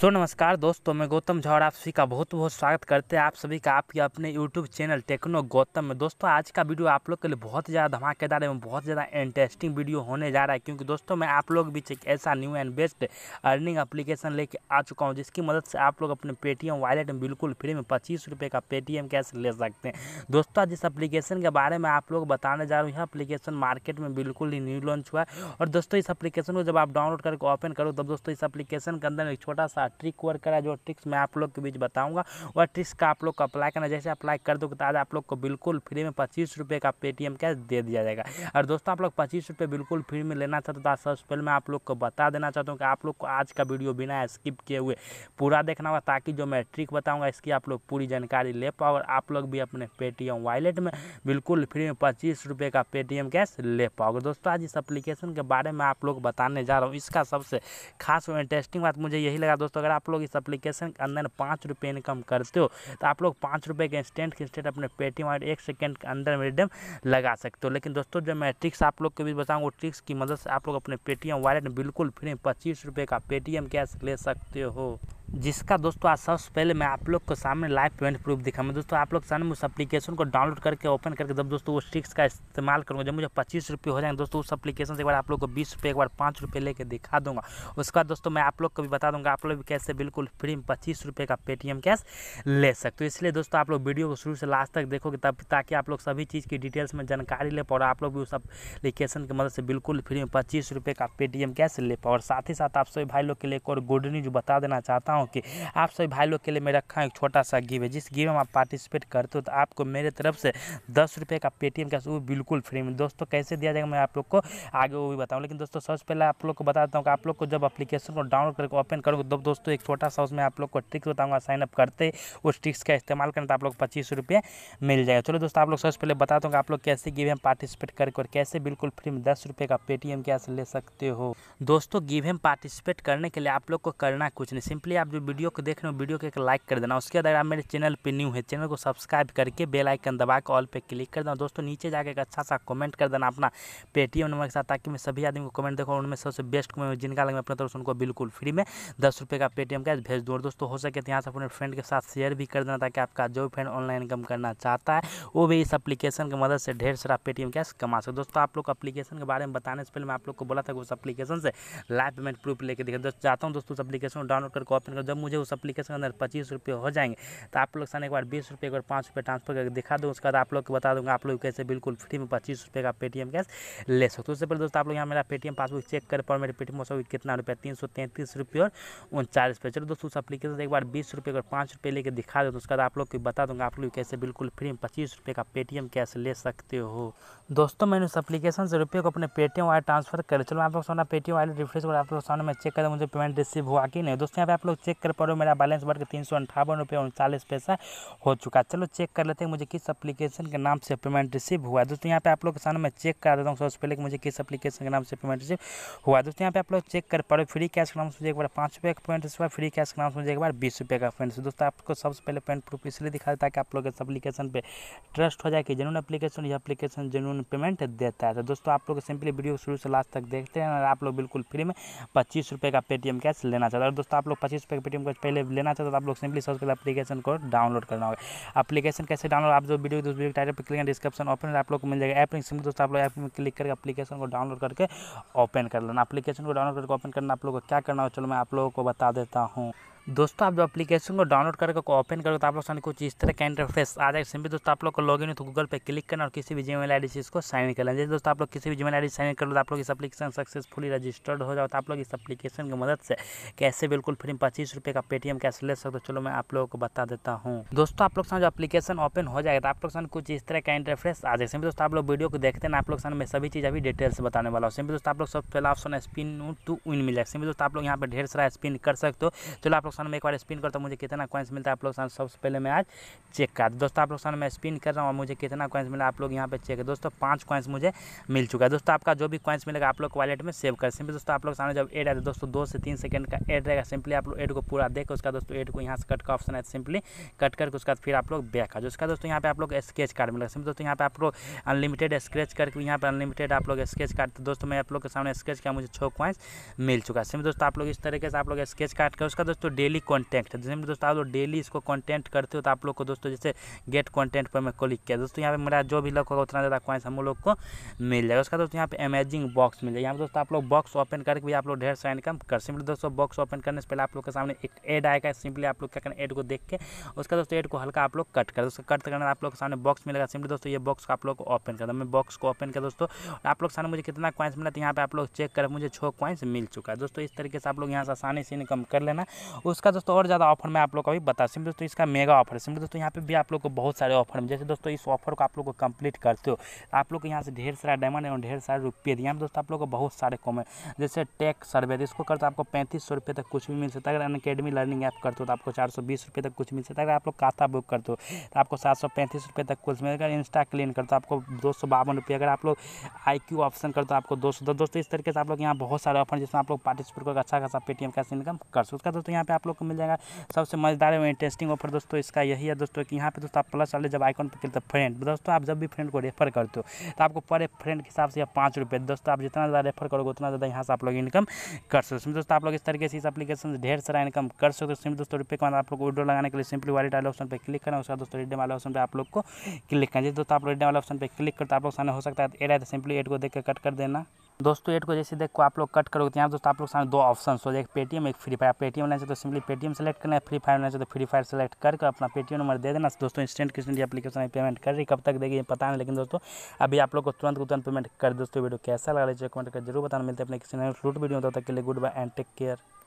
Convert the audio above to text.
सो नमस्कार दोस्तों मैं गौतम झा और आप सभी का बहुत बहुत स्वागत करते हैं आप सभी का आपके अपने यूट्यूब चैनल टेक्नो गौतम में दोस्तों आज का वीडियो आप लोग के लिए बहुत ज़्यादा धमाकेदार एवं बहुत ज़्यादा इंटरेस्टिंग वीडियो होने जा रहा है क्योंकि दोस्तों मैं आप लोग बीच एक ऐसा new and best earning application लेके आ चुका हूँ जिसकी मदद से आप लोग अपने पेटीएम वॉलेट में बिल्कुल फ्री में पच्चीस रुपये का पेटीएम कैश ले सकते हैं दोस्तों आज इस अप्लीकेशन के बारे में आप लोग बताने जा रहा हूँ यह अप्लीकेशन मार्केट में बिल्कुल ही न्यू लॉन्च हुआ है और दोस्तों इस अप्लीकेशन को जब आप डाउनलोड करके ओपन करो तब दोस्तों इस अप्लीकेशन के अंदर एक छोटा सा ट्रिक वर्क करा जो ट्रिक्स मैं आप लोग के बीच बताऊंगा वह ट्रिक्स का आप लोग को अप्लाई करना जैसे अप्लाई कर दोगे तो आज आप लोग को बिल्कुल फ्री में पच्चीस रुपये का पेटीएम कैश दे दिया जाएगा और दोस्तों आप लोग पच्चीस रुपये बिल्कुल फ्री में लेना चाहते तो आज सबसे पहले मैं आप लोग को बता देना चाहता हूँ कि आप लोग को आज का वीडियो बिना स्किप किए हुए पूरा देखना होगा ताकि जो मैं ट्रिक बताऊँगा इसकी आप लोग पूरी जानकारी ले पाओ और आप लोग भी अपने पेटीएम वॉलेट में बिल्कुल फ्री में पच्चीस रुपये का पेटीएम कैश ले पाओगे दोस्तों आज इस अप्लीकेशन के बारे में आप लोग बताने जा रहा हूँ इसका सबसे खास और इंटरेस्टिंग बात मुझे यही लगा दोस्तों दोस्तों अगर आप लोग इस एप्लीकेशन के अंदर पाँच रुपये इनकम करते हो तो आप लोग पाँच रुपये के इंस्टेंट के इंस्टेंट अपने पेटीएम और एक सेकेंड के अंदर रिडम लगा सकते हो लेकिन दोस्तों जो मैं ट्रिक्स आप लोग के भी बताऊँ ट्रिक्स की मदद से आप लोग अपने पेटीएम वॉलेट में बिल्कुल फ्री पच्चीस रुपये का पेटीएम कैश ले सकते हो जिसका दोस्तों आज सबसे पहले मैं आप लोग को सामने लाइव पेमेंट प्रूफ दिखाऊंगा दोस्तों आप लोग सामने उस एप्लीकेशन को डाउनलोड करके ओपन करके जब दोस्तों उस स्ट्रिक्स का इस्तेमाल करूँगा जब मुझे पच्चीस रुपये हो जाएंगे दोस्तों उस एप्लीकेशन से एक बार आप लोग को बीस रुपये एक बार पाँच रुपये लेकर दिखा दूंगा उसके बाद दोस्तों मैं आप लोग को भी बता दूंगा आप लोग भी कैसे बिल्कुल फ्री में पच्चीस रुपये का पेटीएम कैश ले सकते हो इसलिए दोस्तों आप लोग वीडियो को शुरू से लास्ट तक देखोगे तब ताकि आप लोग सभी चीज़ की डिटेल्स में जानकारी ले पाओ आप लोग भी उस एप्लीकेशन की मदद से बिल्कुल फ्री में पच्चीस रुपये का पेटीएम कैश ले पाओ और साथ ही साथ आप सभी भाई लोग के लिए एक और गुड न्यूज़ बता देना चाहता हूँ रहा हूँ कि आप सभी भाई लोग के लिए मैं रखा हूँ एक छोटा सा गिव है जिस गिव में आप पार्टिसिपेट करते हो तो आपको मेरे तरफ से दस रुपये का पेटीएम कैश वो बिल्कुल फ्री में दोस्तों कैसे दिया जाएगा मैं आप लोग को आगे वो भी बताऊँ लेकिन दोस्तों सबसे पहले आप लोग को बता देता हूँ कि आप लोग को जब अपलीकेशन को डाउनलोड करके ओपन करोगे तो दोस्तों एक छोटा सा उसमें आप लोग को ट्रिक्स बताऊँगा साइनअप करते उस ट्रिक्स का इस्तेमाल करें तो आप लोग पच्चीस रुपये मिल जाएगा चलो दोस्तों आप लोग सबसे पहले बताता हूँ कि आप लोग कैसे गिव में पार्टिसिपेट करके और कैसे बिल्कुल फ्री में दस रुपये का पेटीएम कैश ले सकते हो दोस्तों गिव में पार्टिसिपेट करने के लिए आप लोग को करना कुछ नहीं सिंपली आप बाद जो वीडियो को देख रहे हो वीडियो को एक लाइक कर देना उसके बाद अगर आप मेरे चैनल पे न्यू है चैनल को सब्सक्राइब करके बेल आइकन दबा के ऑल पे क्लिक कर देना दोस्तों नीचे जाकर एक अच्छा सा कमेंट कर देना अपना पेटीएम नंबर के साथ ताकि मैं सभी आदमी को कमेंट देखो उनमें सबसे बेस्ट कमेंट जिनका लगे अपने तरफ उनको बिल्कुल फ्री में दस रुपये का पेटीएम कैश भेज दूँ और दोस्तों हो सके तो यहाँ से अपने फ्रेंड के साथ शेयर भी कर देना ताकि आपका जो फ्रेंड ऑनलाइन इनकम करना चाहता है वो भी इस अपलीकेशन की मदद से ढेर सारा पेटीएम कैश कमा सकते दोस्तों आप लोग अपलीकेशन के बारे में बताने से पहले मैं आप लोग को बोला था उस अपलीकेशन से लाइव पेमेंट प्रूफ देखें दिखा चाहता हूँ दोस्तों उस अपलीकेशन को डाउनलोड करके ओपन मतलब जब मुझे उस एप्लीकेशन के अंदर पच्चीस रुपये हो जाएंगे तो आप लोग सामने एक बार बीस रुपये एक पाँच रुपये ट्रांसफर करके दिखा दूँ उसके बाद आप लोग को बता दूँगा आप लोग कैसे बिल्कुल फ्री में पच्चीस रुपये का पेटीएम कैश ले सकते हो तो उससे पहले दोस्तों आप लोग यहाँ मेरा पेटीएम पासबुक चेक कर पाओ मेरे पेटीएम पासबुक कितना रुपये तीन सौ तैंतीस रुपये और उनचालीस रुपये चलो दोस्तों उस एप्लीकेशन से एक बार बीस रुपये और पाँच रुपये लेकर दिखा दो तो उसके बाद आप लोग को बता दूँगा आप लोग कैसे बिल्कुल फ्री में पच्चीस रुपये का पेटीएम कैश ले सकते हो दोस्तों मैंने उस एप्लीकेशन से रुपये को अपने पेटीएम वाले ट्रांसफर कर चलो आप लोग सामने पेटीएम वाले रिफ्रेश कर आप लोग सामने में चेक कर मुझे पेमेंट रिसीव हुआ कि नहीं दोस्तों यहाँ पे आप लोग चेक कर पा रहे हो मेरा बैलेंस बढ़ के तीन सौ अंठावन रुपये उनचालीस पैसा हो चुका है चलो चेक कर लेते हैं मुझे किस एप्लीकेशन के नाम से पेमेंट रिसीव हुआ है दोस्तों यहाँ पे आप लोग के सामने मैं चेक कर देता हूँ सबसे पहले कि मुझे किस एप्लीकेशन के नाम से पेमेंट रिसीव हुआ दोस्तों यहाँ पे आप लोग चेक कर पा रहे हो फ्री कैश के नाम से मुझे एक बार पाँच रुपये का पेमेंट रिसीव हुआ फ्री कैश के नाम से मुझे एक बार बीस रुपये का पेमेंट दोस्तों आपको सबसे पहले पेमेंट प्रूफ इसलिए दिखा देता है कि आप लोग इस एप्लीकेशन पर ट्रस्ट हो जाए कि जेनून एप्लीकेशन यह एप्लीकेशन जेनून पेमेंट देता है तो दोस्तों आप लोग सिंपली वीडियो शुरू से लास्ट तक देखते हैं और आप लोग बिल्कुल फ्री में पच्चीस रुपये का पेटीएम कैश लेना चाहता है और दोस्तों आप लोग पच्चीस रुपये सकते पेटीएम कोच पहले लेना चाहते तो आप लोग सिंपली सर्च करके अपलीकेशन को डाउनलोड करना होगा अपलीकेशन कैसे डाउनलोड आप जो वीडियो उस वीडियो टाइटल पर क्लिक डिस्क्रिप्शन ओपन आप लोग को मिल जाएगा ऐप सिंपली दोस्तों आप लोग ऐप में क्लिक करके अपलीकेशन को डाउनलोड करके ओपन कर लेना अपलीकेशन को डाउनलोड करके ओपन करना आप लोग को क्या करना हो चलो मैं आप लोगों को बता देता हूँ दोस्तों आप जो एप्लीकेशन को डाउनलोड करके ओपन करोगे तो आप लोग सामने कुछ इस तरह का इंटरफेस आ जाएगा सिंपली दोस्तों आप लोग को लॉगिन हो तो गूगल पे क्लिक करना और किसी भी मेल आई इसको साइन लेना जैसे दोस्तों आप लोग किसी भी मेल आई साइन कर लो तो आप लोग इस एप्लीकेशन सक्सेसफुली रजिस्टर्ड हो जाओ तो आप लोग इस अपलीकेशन की मदद से कैसे बिल्कुल फ्री पच्चीस रुपये का पेटीएम कैसे ले सकते हो चलो मैं आप लोगों को बता देता हूँ दोस्तों आप लोग सामने जो अपलीकेशन ओपन हो जाएगा तो आप लोग सामने कुछ इस तरह का इंटरफेस आ जाएगा सिंपली दोस्तों आप लोग वीडियो को देखते हैं आप लोग सामने सभी चीज़ अभी डिटेल से बताने वाला हूँ सिंपली दोस्तों आप लोग सब पहला ऑप्शन स्पिन टू विन मिल जाएगा सिंपली दोस्तों आप लोग यहाँ पर ढेर सारा स्पिन कर सकते हो चलो आप लोग ऑप्शन में एक बार स्पिन करता हूँ मुझे कितना कॉइन्स मिलता है आप लोग सबसे पहले मैं आज चेक कर दोस्तों आप लोग सामने मैं स्पिन कर रहा हूँ और मुझे कितना कॉइन्स मिला आप लोग यहाँ पे चेक है दोस्तों पाँच कॉइन्स मुझे मिल चुका है दोस्तों आपका जो भी कॉइन्स मिलेगा आप लोग वॉलेट में सेव कर सिंपली दोस्तों आप लोग सामने जब एड आए दोस्तों दो से तीन सेकंड का एड रहेगा सिंपली आप लोग एड को पूरा देख उसका दोस्तों एड को यहाँ से कट का ऑप्शन है सिंपली कट करके उसका फिर आप लोग बैक आज उसका दोस्तों यहाँ पे आप लोग स्केच कार्ड मिलेगा सिंपली दोस्तों यहाँ पे आप लोग अनलिमिटेड स्क्रेच करके यहाँ पर अनलिमिटेड आप लोग स्केच कार्ड दोस्तों मैं आप लोग के सामने स्केच किया मुझे छः कॉइन्स मिल चुका है सिंपली दोस्तों आप लोग इस तरीके से आप लोग स्केच कार्ड कर उसका दोस्तों डे डेली है जैसे दोस्तों आप लोग डेली इसको कॉन्टेंट करते हो तो आप लोग को दोस्तों जैसे गेट कॉन्टेंट पर मैं क्लिक किया दोस्तों यहाँ पर मेरा जो भी लक होगा उतना ज़्यादा कॉइन्स हम लोग को मिल जाएगा उसका दोस्तों यहाँ पर अमेजिंग बॉक्स मिल जाएगा यहाँ दोस्तों आप लोग बॉक्स ओपन करके भी आप लोग ढेर सारा इनकम कर सिंपली दोस्तों बॉक्स ओपन करने से पहले आप लोग के सामने एक एड आएगा सिंपली आप लोग क्या करना एड को देख के उसका दोस्तों एड को हल्का आप लोग कट कर दोस्तों कट करने आप लोग के सामने बॉक्स मिलेगा सिंपली दोस्तों ये बॉक्स को आप लोग को ओपन कर मैं बॉक्स को ओपन कर दोस्तों आप लोग सामने मुझे कितना क्वाइंस मिला तो यहाँ पे आप लोग चेक कर मुझे छः क्वाइंस मिल चुका है दोस्तों इस तरीके से आप लोग यहाँ से आसानी से इनकम कर लेना उस उसका दोस्तों और ज़्यादा ऑफर मैं आप लोग को अभी बता सिंपल दोस्तों इसका मेगा ऑफर है सिंपल दोस्तों यहाँ पे भी आप लोग को बहुत सारे ऑफर जैसे दोस्तों इस ऑफर को आप लोग को कंप्लीट करते हो आप लोग यहाँ से ढेर सारा डायमंड और ढेर सारे रुपये दिए यहाँ दोस्तों आप लोग को बहुत सारे कॉम है जैसे टेक सर्वे तो इसको करते आपको पैंतीस सौ रुपये तक कुछ भी मिल सकता है अगर अकेडमी लर्निंग ऐप करते हो तो आपको चार सौ बीस रुपये तक कुछ मिल सकता है अगर आप लोग काता बुक करते हो तो आपको सात सौ पैंतीस रुपये तक कुछ मिलेगा इंस्टा क्लीन करते तो आपको दो सौ बावन रुपये अगर आप लोग आई क्यू ऑप्शन करते तो आपको दो सौ दोस्तों इस तरीके से आप लोग यहाँ बहुत सारे ऑफर जिसमें आप लोग पार्टिसिपेट करके अच्छा खासा पेटीएम कैसे इनकम कर सकते उसका दोस्तों यहाँ पे आप लोग को मिल जाएगा सबसे मज़ेदार और इंटरेस्टिंग ऑफर दोस्तों इसका यही है दोस्तों कि यहाँ पे दोस्तों आप प्लस वाले जब आइकॉन पर क्लिक फ्रेंड दोस्तों आप जब भी फ्रेंड को रेफर करते हो तो आपको पर फ्रेंड के हिसाब से पाँच रुपये दोस्तों आप जितना ज़्यादा रेफर करोगे उतना ज़्यादा यहाँ से आप लोग इनकम कर सकते हो दोस्तों आप लोग इस तरीके से इस एप्लीकेशन से ढेर सारा इनकम कर सकते हो सिर्फ दोस्तों रुपये का आप लोग वीडियो लगाने के लिए सिंपली वाले वाले ऑप्शन पर क्लिक करें उसका दोस्तों रिडम वाले ऑप्शन पर आप लोग को क्लिक करें जिस दोस्तों आप रिडम वाले ऑप्शन पर क्लिक करते तो आप लोग सामने हो सकता है एड आए तो सिंपली एड को देख कर कट कर देना दोस्तों एट को जैसे देखो आप लोग कट करोगे तो यहाँ दोस्तों आप लोग सामने दो ऑप्शन हो जाएगा पेटीएम एक फ्री फायर पेटीएम लेना चाहिए तो सिंपली पेटीएम सेलेक्ट करना है फ्री फायर लेना चाहिए तो फ्री फायर सेलेक्ट करके अपना पेटीएम नंबर दे देना दोस्तों इंस्टेंट किस्टेंट एप्लीकेशन में पेमेंट कर रही कब तक देगी पता नहीं लेकिन दोस्तों अभी आप लोग को तुरंत तुरंत पेमेंट कर दोस्तों वीडियो कैसा लगा लीजिए कमेंट कर जरूर बताना मिलते हैं अपने किसी नए शूट वीडियो तब तक के लिए goodbye and take care